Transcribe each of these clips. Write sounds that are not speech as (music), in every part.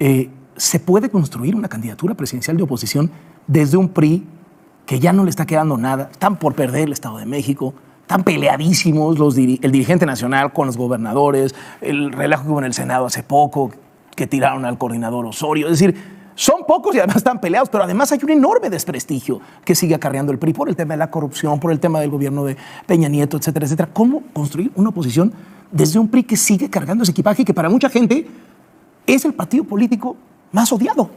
Eh, se puede construir una candidatura presidencial de oposición desde un PRI que ya no le está quedando nada, están por perder el Estado de México, tan peleadísimos los el dirigente nacional con los gobernadores, el relajo que hubo en el Senado hace poco, que tiraron al coordinador Osorio, es decir, son pocos y además están peleados, pero además hay un enorme desprestigio que sigue acarreando el PRI por el tema de la corrupción, por el tema del gobierno de Peña Nieto, etcétera, etcétera. ¿Cómo construir una oposición desde un PRI que sigue cargando ese equipaje y que para mucha gente es el partido político más odiado.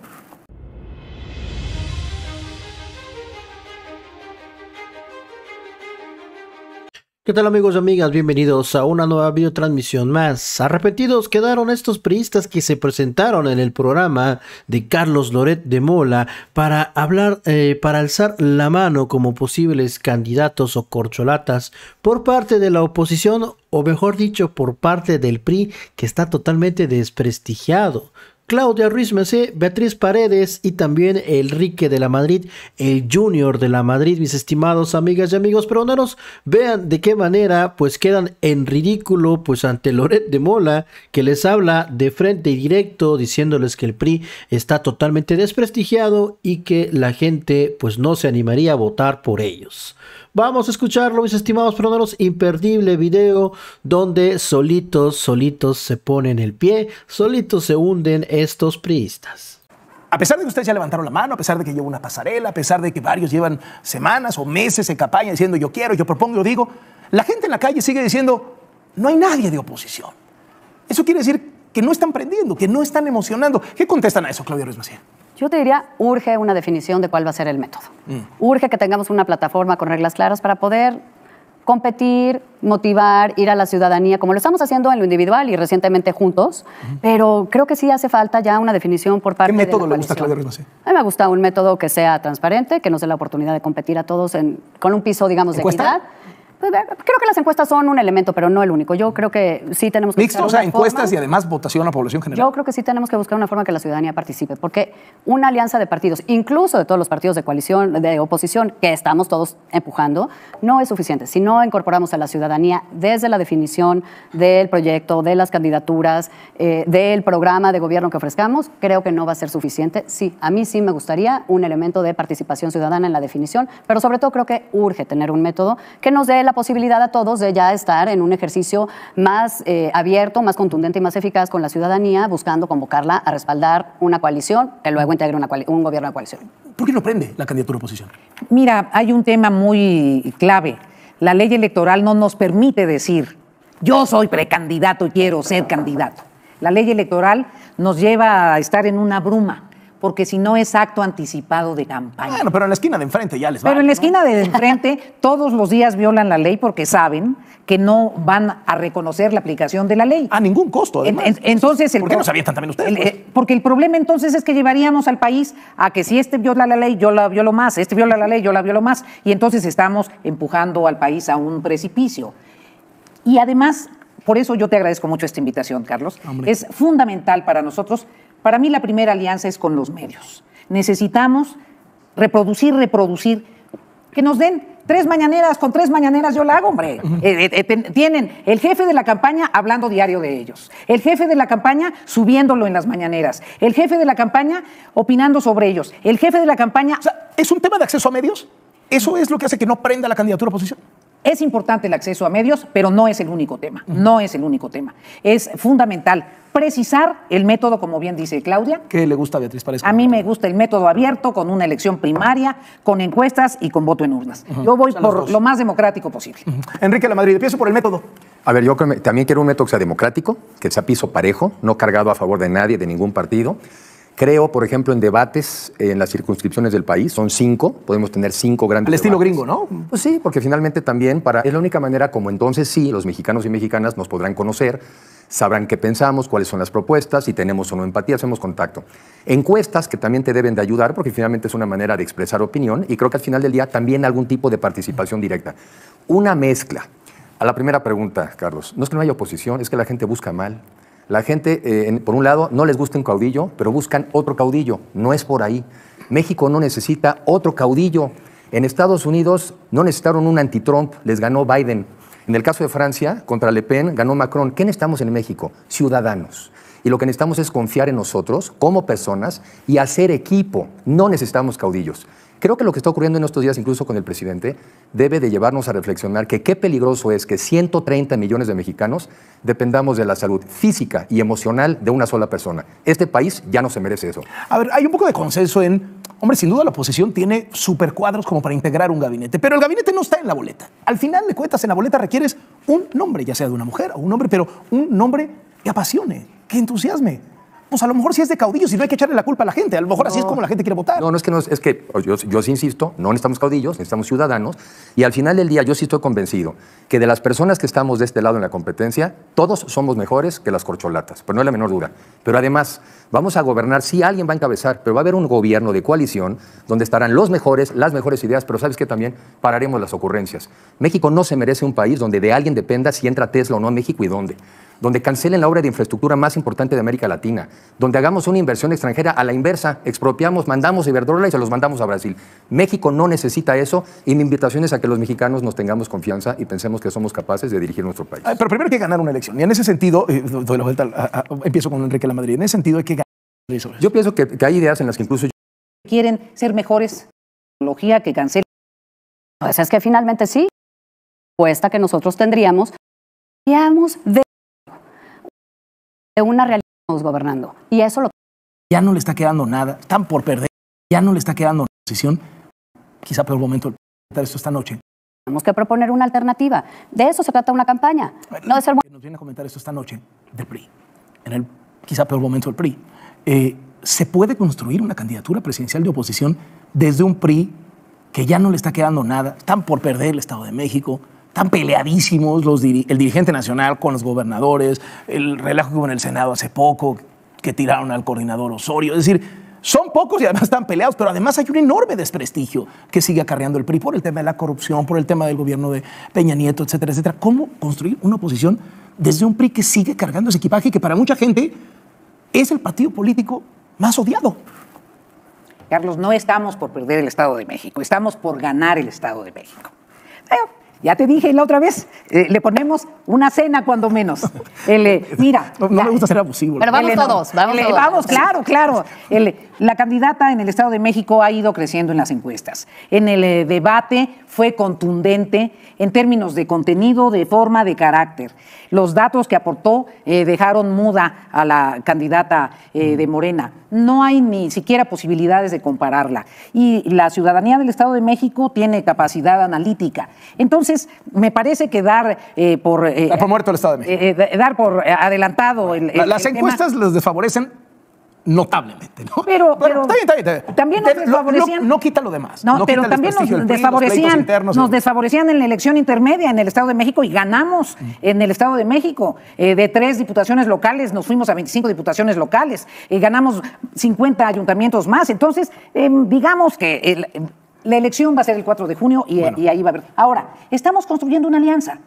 ¿Qué tal amigos y amigas? Bienvenidos a una nueva videotransmisión más. Arrepentidos quedaron estos priistas que se presentaron en el programa de Carlos Loret de Mola para hablar, eh, para alzar la mano como posibles candidatos o corcholatas por parte de la oposición o mejor dicho por parte del PRI que está totalmente desprestigiado. Claudia Ruiz Mesé, Beatriz Paredes y también Enrique de la Madrid, el Junior de la Madrid, mis estimados amigas y amigos nos vean de qué manera pues quedan en ridículo pues ante Loret de Mola que les habla de frente y directo diciéndoles que el PRI está totalmente desprestigiado y que la gente pues no se animaría a votar por ellos. Vamos a escucharlo, mis estimados peronanos. Imperdible video donde solitos, solitos se ponen el pie, solitos se hunden estos priistas. A pesar de que ustedes ya levantaron la mano, a pesar de que llevo una pasarela, a pesar de que varios llevan semanas o meses en campaña diciendo yo quiero, yo propongo, yo digo, la gente en la calle sigue diciendo no hay nadie de oposición. Eso quiere decir que no están prendiendo, que no están emocionando. ¿Qué contestan a eso, Claudia Ruiz Yo te diría, urge una definición de cuál va a ser el método. Mm. Urge que tengamos una plataforma con reglas claras para poder competir, motivar, ir a la ciudadanía, como lo estamos haciendo en lo individual y recientemente juntos, pero creo que sí hace falta ya una definición por parte de ¿Qué método le gusta Claudia Ruiz A mí me gusta un método que sea transparente, que nos dé la oportunidad de competir a todos con un piso, digamos, de equidad creo que las encuestas son un elemento, pero no el único. Yo mm. creo que sí tenemos que buscar o sea, una encuestas y además votación a la población general. Yo creo que sí tenemos que buscar una forma que la ciudadanía participe, porque una alianza de partidos, incluso de todos los partidos de coalición, de oposición, que estamos todos empujando, no es suficiente. Si no incorporamos a la ciudadanía desde la definición del proyecto, de las candidaturas, eh, del programa de gobierno que ofrezcamos, creo que no va a ser suficiente. Sí, a mí sí me gustaría un elemento de participación ciudadana en la definición, pero sobre todo creo que urge tener un método que nos dé la posibilidad a todos de ya estar en un ejercicio más eh, abierto, más contundente y más eficaz con la ciudadanía, buscando convocarla a respaldar una coalición que luego integre un gobierno de coalición. ¿Por qué no prende la candidatura oposición? Mira, hay un tema muy clave. La ley electoral no nos permite decir, yo soy precandidato y quiero ser candidato. La ley electoral nos lleva a estar en una bruma porque si no es acto anticipado de campaña. Bueno, pero en la esquina de enfrente ya les va. Pero en la esquina de enfrente (laughs) todos los días violan la ley porque saben que no van a reconocer la aplicación de la ley. A ningún costo, además. entonces, el ¿Por qué no sabían también ustedes? Pues? Eh, porque el problema entonces es que llevaríamos al país a que si este viola la ley, yo la violo más, este viola la ley, yo la violo más, y entonces estamos empujando al país a un precipicio. Y además, por eso yo te agradezco mucho esta invitación, Carlos. Es fundamental para nosotros para mí la primera alianza es con los medios. Necesitamos reproducir, reproducir, que nos den tres mañaneras, con tres mañaneras yo la hago, hombre. Eh, eh, eh, tienen el jefe de la campaña hablando diario de ellos, el jefe de la campaña subiéndolo en las mañaneras, el jefe de la campaña opinando sobre ellos, el jefe de la campaña... O sea, ¿Es un tema de acceso a medios? ¿Eso es lo que hace que no prenda la candidatura a oposición? Es importante el acceso a medios, pero no es el único tema, no es el único tema. Es fundamental precisar el método, como bien dice Claudia. ¿Qué le gusta Beatriz Párez? A mí me gusta el método abierto, con una elección primaria, con encuestas y con voto en urnas. Yo voy por lo más democrático posible. Enrique La Madrid, pienso por el método. A ver, yo también quiero un método que sea democrático, que sea piso parejo, no cargado a favor de nadie, de ningún partido Creo, por ejemplo, en debates en las circunscripciones del país, son cinco, podemos tener cinco grandes. El estilo gringo, ¿no? Pues sí, porque finalmente también para, es la única manera como entonces sí, los mexicanos y mexicanas nos podrán conocer, sabrán qué pensamos, cuáles son las propuestas, si tenemos o no empatía, hacemos contacto. Encuestas que también te deben de ayudar porque finalmente es una manera de expresar opinión y creo que al final del día también algún tipo de participación directa. Una mezcla. A la primera pregunta, Carlos, no es que no haya oposición, es que la gente busca mal. La gente, eh, por un lado, no les gusta un caudillo, pero buscan otro caudillo. No es por ahí. México no necesita otro caudillo. En Estados Unidos no necesitaron un antitrump, les ganó Biden. En el caso de Francia, contra Le Pen, ganó Macron. ¿Qué necesitamos en México? Ciudadanos. Y lo que necesitamos es confiar en nosotros como personas y hacer equipo. No necesitamos caudillos. Creo que lo que está ocurriendo en estos días, incluso con el presidente, debe de llevarnos a reflexionar que qué peligroso es que 130 millones de mexicanos dependamos de la salud física y emocional de una sola persona. Este país ya no se merece eso. A ver, hay un poco de consenso en, hombre, sin duda la oposición tiene supercuadros como para integrar un gabinete, pero el gabinete no está en la boleta. Al final de cuentas, en la boleta requieres un nombre, ya sea de una mujer o un hombre, pero un nombre que apasione, que entusiasme pues a lo mejor sí es de caudillos y no hay que echarle la culpa a la gente. A lo mejor así es como la gente quiere votar. No, no es que es que yo, sí insisto, no necesitamos caudillos, necesitamos ciudadanos. Y al final del día, yo sí estoy convencido que de las personas que estamos de este lado en la competencia, todos somos mejores que las corcholatas, pero no hay la menor duda. Pero además, vamos a gobernar, sí, alguien va a encabezar, pero va a haber un gobierno de coalición donde estarán los mejores, las mejores ideas, pero sabes que también pararemos las ocurrencias. México no se merece un país donde de alguien dependa si entra Tesla o no a México y dónde donde cancelen la obra de infraestructura más importante de América Latina, donde hagamos una inversión extranjera a la inversa, expropiamos, mandamos Iberdrola y se los mandamos a Brasil. México no necesita eso y mi invitación es a que los mexicanos nos tengamos confianza y pensemos que somos capaces de dirigir nuestro país. Pero primero hay que ganar una elección y en ese sentido, eh, doy la vuelta, empiezo con Enrique la Madrid, en ese sentido hay que ganar. Yo pienso que, hay ideas en las que incluso... Yo... Quieren ser mejores, tecnología que cancelen. sea es que finalmente sí, que nosotros tendríamos, de de una realidad que estamos gobernando. Y eso lo. Ya no le está quedando nada, están por perder, ya no le está quedando oposición. Quizá el momento esto esta noche. Tenemos que proponer una alternativa. De eso se trata una campaña. no de ser... Nos viene a comentar esto esta noche del PRI, en el quizá peor momento del PRI. Eh, ¿Se puede construir una candidatura presidencial de oposición desde un PRI que ya no le está quedando nada? Están por perder el Estado de México, están peleadísimos los el dirigente nacional con los gobernadores, el relajo que hubo en el Senado hace poco, que tiraron al coordinador Osorio. Es decir, son pocos y además están peleados, pero además hay un enorme desprestigio que sigue acarreando el PRI por el tema de la corrupción, por el tema del gobierno de Peña Nieto, etcétera, etcétera. ¿Cómo construir una oposición desde un PRI que sigue cargando ese equipaje y que para mucha gente es el partido político más odiado? Carlos, no estamos por perder el Estado de México, estamos por ganar el Estado de México. Ya te dije la otra vez, eh, le ponemos una cena cuando menos. (laughs) mira. No, le gusta ser abusivo. Pero vamos todos, vamos Vamos, claro, claro. la candidata en el Estado de México ha ido creciendo en las encuestas. En el eh, debate fue contundente en términos de contenido, de forma, de carácter. Los datos que aportó eh, dejaron muda a la candidata de Morena. No hay ni siquiera posibilidades de compararla. Y la ciudadanía del Estado de México tiene capacidad analítica. Entonces, me parece que eh, eh, dar por... muerto el Estado de eh, México. dar por adelantado el... las encuestas los desfavorecen notablemente, ¿no? Pero, también nos desfavorecían. No, quita lo demás. No, pero también nos desfavorecían, nos desfavorecían en la elección intermedia en el Estado de México y ganamos mm. en el Estado de México. de tres diputaciones locales nos fuimos a 25 diputaciones locales. y ganamos 50 ayuntamientos más. Entonces, em, digamos que la elección va a ser el 4 de junio y, ahí va a haber. Ahora, estamos construyendo una alianza.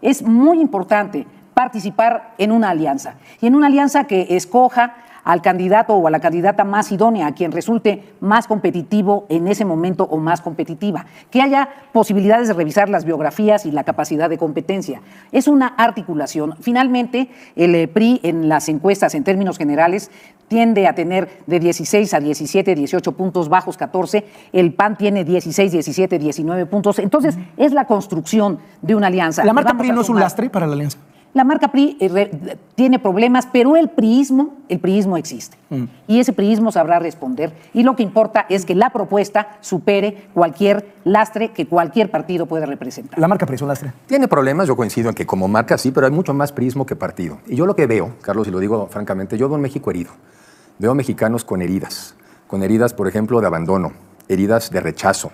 Es muy importante participar en una alianza. Y en una alianza que escoja al candidato o a la candidata más idónea, a quien resulte más competitivo en ese momento o más competitiva, que haya posibilidades de revisar las biografías y la capacidad de competencia. Es una articulación. Finalmente, el eh, PRI en las encuestas en términos generales tiende a tener de 16 a 17, 18 puntos bajos, 14. El PAN tiene 16, 17, 19 puntos. Entonces, es la construcción de una alianza. ¿La marca PRI no es un lastre para la alianza? la marca PRI eh, tiene problemas, pero el priismo, el priismo existe. Mm. Y ese priismo sabrá responder. Y lo que importa es que la propuesta supere cualquier lastre que cualquier partido pueda representar. ¿La marca PRI es un lastre? Tiene problemas, yo coincido en que como marca sí, pero hay mucho más priismo que partido. Y yo lo que veo, Carlos, y lo digo francamente, yo veo un México herido. Veo mexicanos con heridas. Con heridas, por ejemplo, de abandono, heridas de rechazo,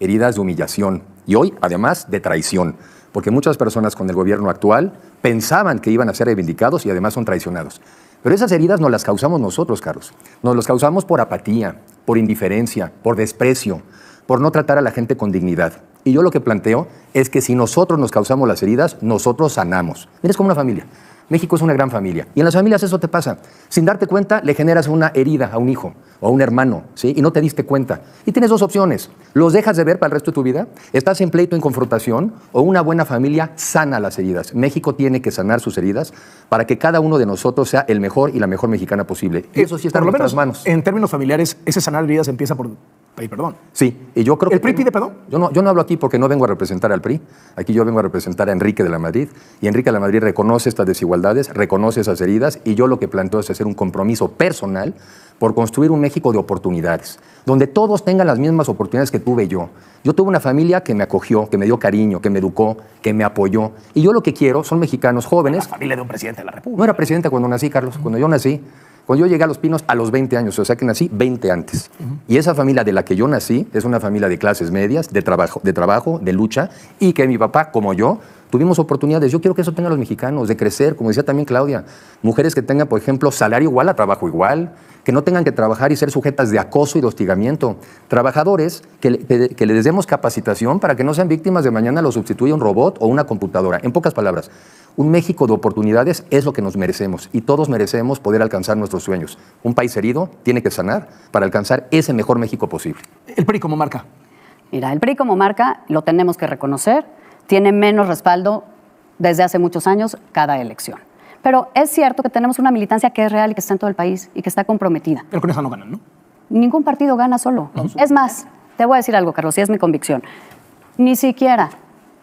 heridas de humillación y hoy, además, de traición porque muchas personas con el gobierno actual pensaban que iban a ser reivindicados y además son traicionados. Pero esas heridas no las causamos nosotros, Carlos. Nos las causamos por apatía, por indiferencia, por desprecio, por no tratar a la gente con dignidad. Y yo lo que planteo es que si nosotros nos causamos las heridas, nosotros sanamos. Mira, es como una familia. México es una gran familia. Y en las familias eso te pasa. Sin darte cuenta, le generas una herida a un hijo o a un hermano, ¿sí? Y no te diste cuenta. Y tienes dos opciones. Los dejas de ver para el resto de tu vida, estás en pleito, en confrontación, o una buena familia sana las heridas. México tiene que sanar sus heridas para que cada uno de nosotros sea el mejor y la mejor mexicana posible. Eh, eso sí está en nuestras manos. En términos familiares, ese sanar heridas empieza por perdón. Sí, y yo creo que... ¿El PRI pide perdón? Yo no, yo no hablo aquí porque no vengo a representar al PRI, aquí yo vengo a representar a Enrique de la Madrid, y Enrique de la Madrid reconoce estas desigualdades, reconoce esas heridas, y yo lo que planteo es hacer un compromiso personal por construir un México de oportunidades, donde todos tengan las mismas oportunidades que tuve yo. Yo tuve una familia que me acogió, que me dio cariño, que me educó, que me apoyó. Y yo lo que quiero son mexicanos jóvenes. familia de un presidente de la República. No era presidente cuando nací, Carlos. Cuando yo nací, cuando yo llegué a Los Pinos a los 20 años, o sea que nací 20 antes. Y esa familia de la que yo nací es una familia de clases medias, de trabajo, de trabajo, de lucha, y que mi papá, como yo, tuvimos oportunidades. Yo quiero que eso tengan los mexicanos, de crecer, como decía también Claudia, mujeres que tengan, por ejemplo, salario igual a trabajo igual, que no tengan que trabajar y ser sujetas de acoso y de hostigamiento, trabajadores que, que, les demos capacitación para que no sean víctimas de mañana lo sustituye un robot o una computadora. En pocas palabras, un México de oportunidades es lo que nos merecemos y todos merecemos poder alcanzar nuestros sueños. Un país herido tiene que sanar para alcanzar ese mejor México posible. El PRI como marca. Mira, el PRI como marca lo tenemos que reconocer tiene menos respaldo desde hace muchos años cada elección. Pero es cierto que tenemos una militancia que es real y que está en todo el país y que está comprometida. Pero con no ganan, ¿no? Ningún partido gana solo. Es más, te voy a decir algo, Carlos, y es mi convicción. Ni siquiera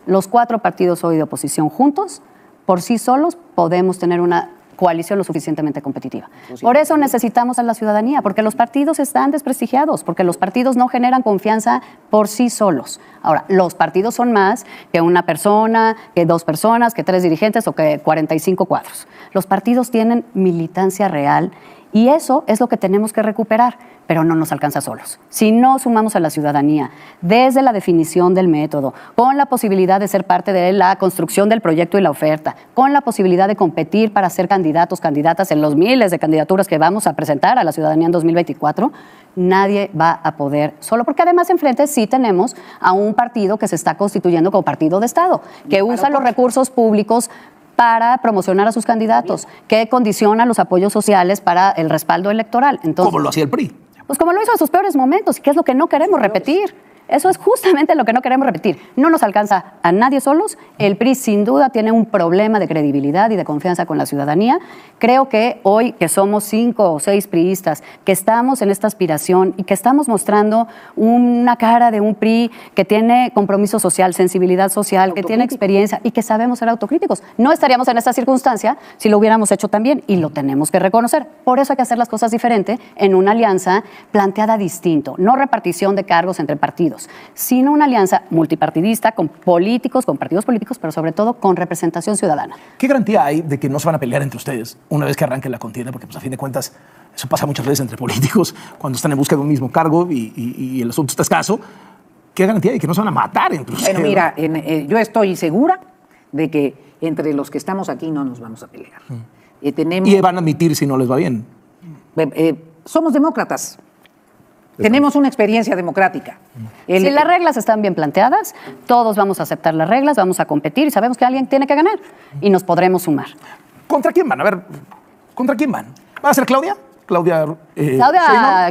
los cuatro partidos hoy de oposición juntos, por sí solos, podemos tener una coalición lo suficientemente competitiva. Pues por eso necesitamos a la ciudadanía, porque los partidos están desprestigiados, porque los partidos no generan confianza por sí solos. Ahora, los partidos son más que una persona, que dos personas, que tres dirigentes o que 45 cuadros. Los partidos tienen militancia real y eso es lo que tenemos que recuperar, pero no nos alcanza solos. Si no sumamos a la ciudadanía desde la definición del método, con la posibilidad de ser parte de la construcción del proyecto y la oferta, con la posibilidad de competir para ser candidatos, candidatas en los miles de candidaturas que vamos a presentar a la ciudadanía en 2024, nadie va a poder solo, porque además enfrente sí tenemos a un partido que se está constituyendo como partido de Estado, que usa los recursos públicos para promocionar a sus candidatos, que condiciona los apoyos sociales para el respaldo electoral. Entonces, ¿Cómo lo hacía el PRI? Pues como lo hizo en sus peores momentos, que es lo que no queremos repetir. Eso es justamente lo que no queremos repetir. No nos alcanza a nadie solos. El PRI sin duda tiene un problema de credibilidad y de confianza con la ciudadanía. Creo que hoy que somos cinco o seis priistas, que estamos en esta aspiración y que estamos mostrando una cara de un PRI que tiene compromiso social, sensibilidad social, que tiene experiencia y que sabemos ser autocríticos. No estaríamos en esta circunstancia si lo hubiéramos hecho también y lo tenemos que reconocer. Por eso hay que hacer las cosas diferente en una alianza planteada distinto, no repartición de cargos entre partidos sino una alianza multipartidista con políticos, con partidos políticos, pero sobre todo con representación ciudadana. ¿Qué garantía hay de que no se van a pelear entre ustedes una vez que arranque la contienda? Porque pues, a fin de cuentas eso pasa muchas veces entre políticos cuando están en busca de un mismo cargo y, el asunto está escaso. ¿Qué garantía hay de que no se van a matar entre ustedes? Bueno, mira, eh, yo estoy segura de que entre los que estamos aquí no nos vamos a pelear. Mm. Eh, tenemos... Y van a admitir si no les va bien. Eh, somos demócratas. Tenemos una experiencia democrática. Mm. Si las reglas están bien planteadas, todos vamos a aceptar las reglas, vamos a competir y sabemos que alguien tiene que ganar y nos podremos sumar. ¿Contra quién van? A ver, ¿contra quién van? ¿Va a ser Claudia? Claudia, eh,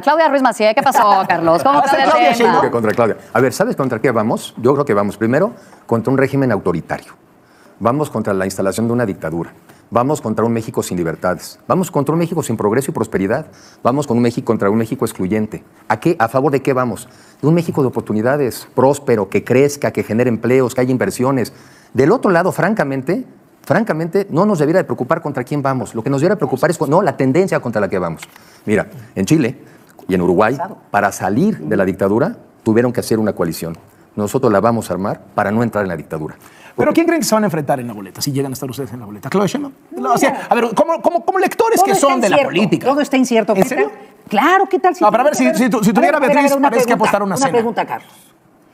Claudia, Ruiz Macié. ¿Qué pasó, (laughs) Carlos? ¿Cómo pasó Claudia Claudia. A ver, ¿sabes contra qué vamos? Yo creo que vamos primero contra un régimen autoritario. Vamos contra la instalación de una dictadura. Vamos contra un México sin libertades. Vamos contra un México sin progreso y prosperidad. Vamos con un México, contra un México excluyente. ¿A qué? ¿A favor de qué vamos? De un México de oportunidades, próspero, que crezca, que genere empleos, que haya inversiones. Del otro lado, francamente, francamente, no nos debiera preocupar contra quién vamos. Lo que nos debiera preocupar es no, la tendencia contra la que vamos. Mira, en Chile y en Uruguay, para salir de la dictadura, tuvieron que hacer una coalición. Nosotros la vamos a armar para no entrar en la dictadura. ¿Pero quién creen que se van a enfrentar en la boleta, si llegan a estar ustedes en la boleta? ¿Claudia a ver, como, lectores que son de la política. Todo está incierto. ¿En serio? Claro, ¿qué tal si... No, para ver, si, tuviera a Beatriz, que apostar una, una cena. Una pregunta, Carlos.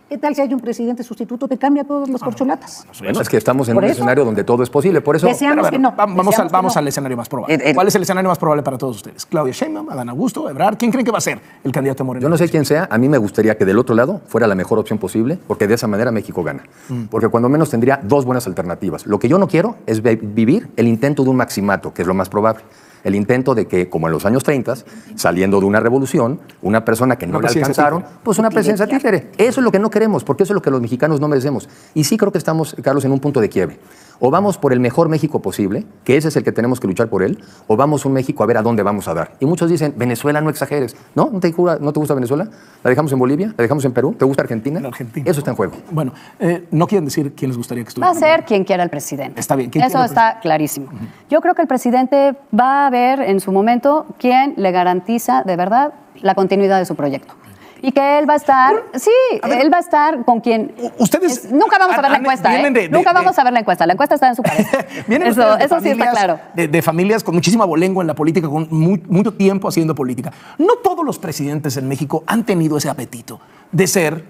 ¿Qué tal si hay un presidente sustituto que cambia todos los ah, corcholatas? Bueno, es que estamos en un escenario donde todo es posible, por eso... que no. Vamos, al, escenario más probable. ¿Cuál es el escenario más probable para todos ustedes? Claudia Sheinbaum, Adán Augusto, Ebrard, ¿quién creen que va a ser el candidato Moreno? Yo no sé quién sea, a mí me gustaría que del otro lado fuera la mejor opción posible, porque de esa manera México gana. Mm. Porque cuando menos tendría dos buenas alternativas. Lo que yo no quiero es vivir el intento de un maximato, que es lo más probable el intento de que, como en los años 30, saliendo de una revolución, una persona que no la alcanzaron, pues una presencia títere. Eso es lo que no queremos, porque eso es lo que los mexicanos no merecemos. Y sí creo que estamos, Carlos, en un punto de quiebre. O vamos por el mejor México posible, que ese es el que tenemos que luchar por él, o vamos a un México a ver a dónde vamos a dar. Y muchos dicen, Venezuela, no exageres. ¿No? ¿No te, no te gusta Venezuela? ¿La dejamos en Bolivia? ¿La dejamos en Perú? ¿Te gusta Argentina? Argentina. Eso está en juego. Bueno, eh, no quieren decir quién les gustaría que estuviera. Va a ser quien quiera el presidente. Está bien. Eso está clarísimo. Yo creo que el presidente va a en su momento quién le garantiza de verdad la continuidad de su proyecto. Y que él va a estar, sí, él va a estar con quien. Ustedes. nunca vamos a ver la encuesta. ¿eh? nunca vamos a ver la encuesta. La encuesta está en su país (laughs) eso, sí está claro. De, familias con muchísima bolengua en la política, con mucho tiempo haciendo política. No todos los presidentes en México han tenido ese apetito de ser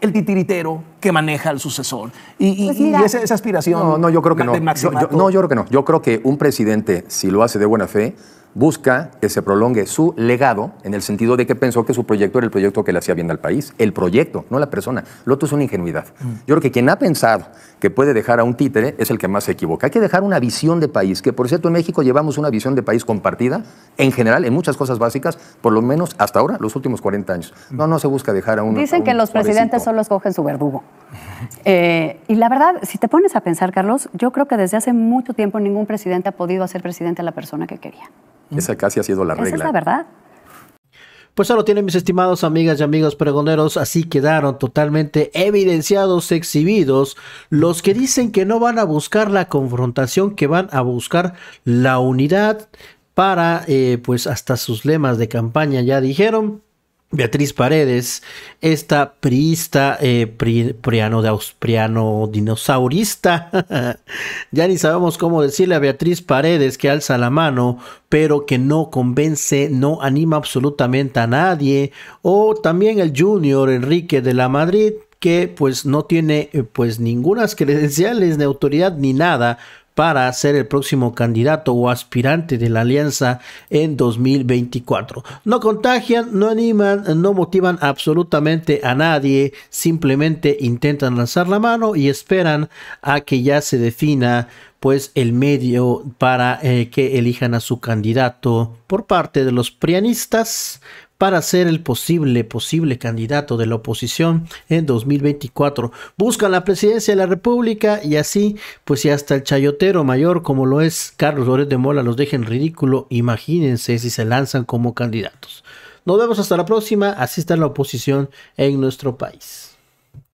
el titiritero que maneja al sucesor. Y, pues esa, aspiración. No, no, yo creo que no. no, yo creo que no. Yo creo que un presidente, si lo hace de buena fe, busca que se prolongue su legado en el sentido de que pensó que su proyecto era el proyecto que le hacía bien al país. El proyecto, no la persona. Lo otro es una ingenuidad. Mm. Yo creo que quien ha pensado que puede dejar a un títere es el que más se equivoca. Hay que dejar una visión de país, que por cierto en México llevamos una visión de país compartida, en general, en muchas cosas básicas, por lo menos hasta ahora, los últimos 40 años. Mm. No, no se busca dejar a un... Dicen que los presidentes solo escogen su verdugo. Eh, y la verdad, si te pones a pensar, Carlos, yo creo que desde hace mucho tiempo ningún presidente ha podido hacer presidente a la persona que quería. Esa casi ha sido la regla. Esa es la verdad. Pues ahora tienen mis estimados amigas y amigos pregoneros, así quedaron totalmente evidenciados, exhibidos, los que dicen que no van a buscar la confrontación, que van a buscar la unidad para, eh, pues hasta sus lemas de campaña ya dijeron, Beatriz Paredes, esta priista, eh, priano, de austriano dinosaurista. (laughs) ya ni sabemos cómo decirle a Beatriz Paredes que alza la mano, pero que no convence, no anima absolutamente a nadie. O también el junior Enrique de la Madrid, que pues no tiene eh, pues ninguna credenciales de autoridad ni nada, para ser el próximo candidato o aspirante de la alianza en 2024. No contagian, no animan, no motivan absolutamente a nadie, simplemente intentan lanzar la mano y esperan a que ya se defina pues el medio para eh, que elijan a su candidato por parte de los prianistas, para ser el posible, posible candidato de la oposición en 2024. Buscan la presidencia de la República y así, pues si hasta el chayotero mayor como lo es Carlos López de Mola los dejen ridículo, imagínense si se lanzan como candidatos. Nos vemos hasta la próxima, así está la oposición en nuestro país.